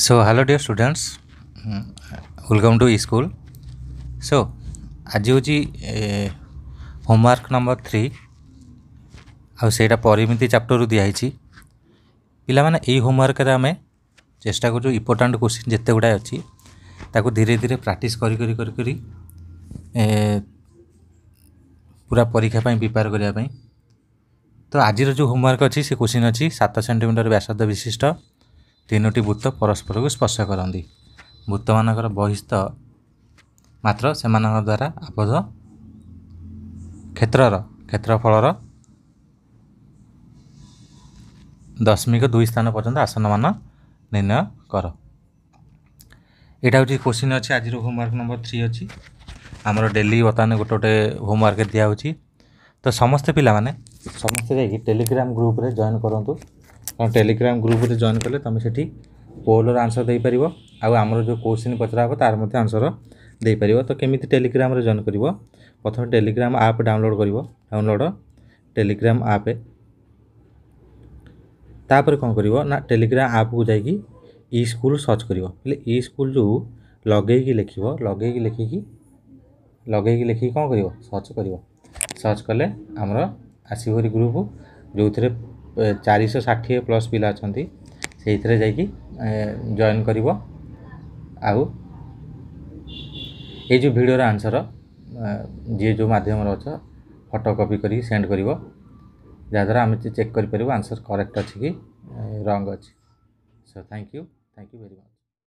so hello dear students welcome to school so আজ ହେଉଛି হোମୱାର୍କ number three ଆଉ ସେଇଟା ପରିମିତି ଚାପ୍ଟରରୁ ଦିଆହେଇଛି ପିଲାମାନେ ଏଇ ହୋମୱାର୍କରେ ଆମେ ଚେଷ୍ଟା କରୁଛୁ ଇମ୍ପୋର୍ଟାଣ୍ଟ କୋଶ୍ଚିନ୍ ଯେତେ ଗୁଡ଼ାଏ ଅଛି ତାକୁ ଧୀରେ ଧୀରେ ପ୍ରାକ୍ଟିସ୍ କରି କରି କରି କରି ପୁରା ପରୀକ୍ଷା ପାଇଁ ପ୍ରିପେୟାର କରିବା ପାଇଁ ତ ଆଜିର ଯେଉଁ ହୋମୱାର୍କ ଅଛି ସେ କୋଶ୍ଚିନ୍ ଅଛି ସାତ ସେଣ୍ଟିମିଟର ବ୍ୟାସାର୍ଦ୍ଧ ବିଶିଷ୍ଟ ତିନୋଟି ଭୂତ ପରସ୍ପରକୁ ସ୍ପର୍ଶ କରନ୍ତି ଭୂତମାନଙ୍କର ବହିସ୍ତ ମାତ୍ର ସେମାନଙ୍କ ଦ୍ୱାରା ଆବଦ୍ଧ କ୍ଷେତ୍ରର କ୍ଷେତ୍ରଫଳର ଦଶମିକ ଦୁଇ ସ୍ଥାନ ପର୍ଯ୍ୟନ୍ତ ଆସନମାନ ନିର୍ଣ୍ଣୟ କର ଏଇଟା ହେଉଛି କୋଶ୍ଚିନ୍ ଅଛି ଆଜିର ହୋମ୍ୱାର୍କ ନମ୍ବର ଥ୍ରୀ ଅଛି ଆମର ଡେଲି ବର୍ତ୍ତମାନ ଗୋଟେ ଗୋଟେ ହୋମୱାର୍କ ଦିଆହେଉଛି ତ ସମସ୍ତେ ପିଲାମାନେ ସମସ୍ତେ ଯାଇକି ଟେଲିଗ୍ରାମ୍ ଗ୍ରୁପ୍ରେ ଜଏନ୍ କରନ୍ତୁ ତୁମେ ଟେଲିଗ୍ରାମ ଗ୍ରୁପ୍ରେ ଜଏନ୍ କଲେ ତୁମେ ସେଠି ପୋଲ୍ର ଆନ୍ସର୍ ଦେଇପାରିବ ଆଉ ଆମର ଯେଉଁ କୋଶ୍ଚିନ୍ ପଚରା ହେବ ତା'ର ମଧ୍ୟ ଆନ୍ସର୍ ଦେଇପାରିବ ତ କେମିତି ଟେଲିଗ୍ରାମରେ ଜଏନ୍ କରିବ ପ୍ରଥମେ ଟେଲିଗ୍ରାମ ଆପ୍ ଡାଉନଲୋଡ଼୍ କରିବ ଡାଉନଲୋଡ଼୍ ଟେଲିଗ୍ରାମ ଆପ୍ ତାପରେ କ'ଣ କରିବ ନା ଟେଲିଗ୍ରାମ ଆପ୍କୁ ଯାଇକି ଇ ସ୍କୁଲ୍ ସର୍ଚ୍ଚ କରିବ ହେଲେ ଇ ସ୍କୁଲ୍ ଯେଉଁ ଲଗେଇକି ଲେଖିବ ଲଗେଇକି ଲେଖିକି ଲଗେଇକି ଲେଖିକି କ'ଣ କରିବ ସର୍ଚ୍ଚ କରିବ ସର୍ଚ୍ଚ କଲେ ଆମର ଆସିବ ଗ୍ରୁପ୍ ଯେଉଁଥିରେ षाठी प्लस पिला अच्छा से जॉन कर जो भिडर आंसर जी जो मध्यम फटो कपी कर सेंड कर जहाद्वारा आम चेक कर आंसर करेक्ट अच्छी रंग अच्छे so thank you thank you very much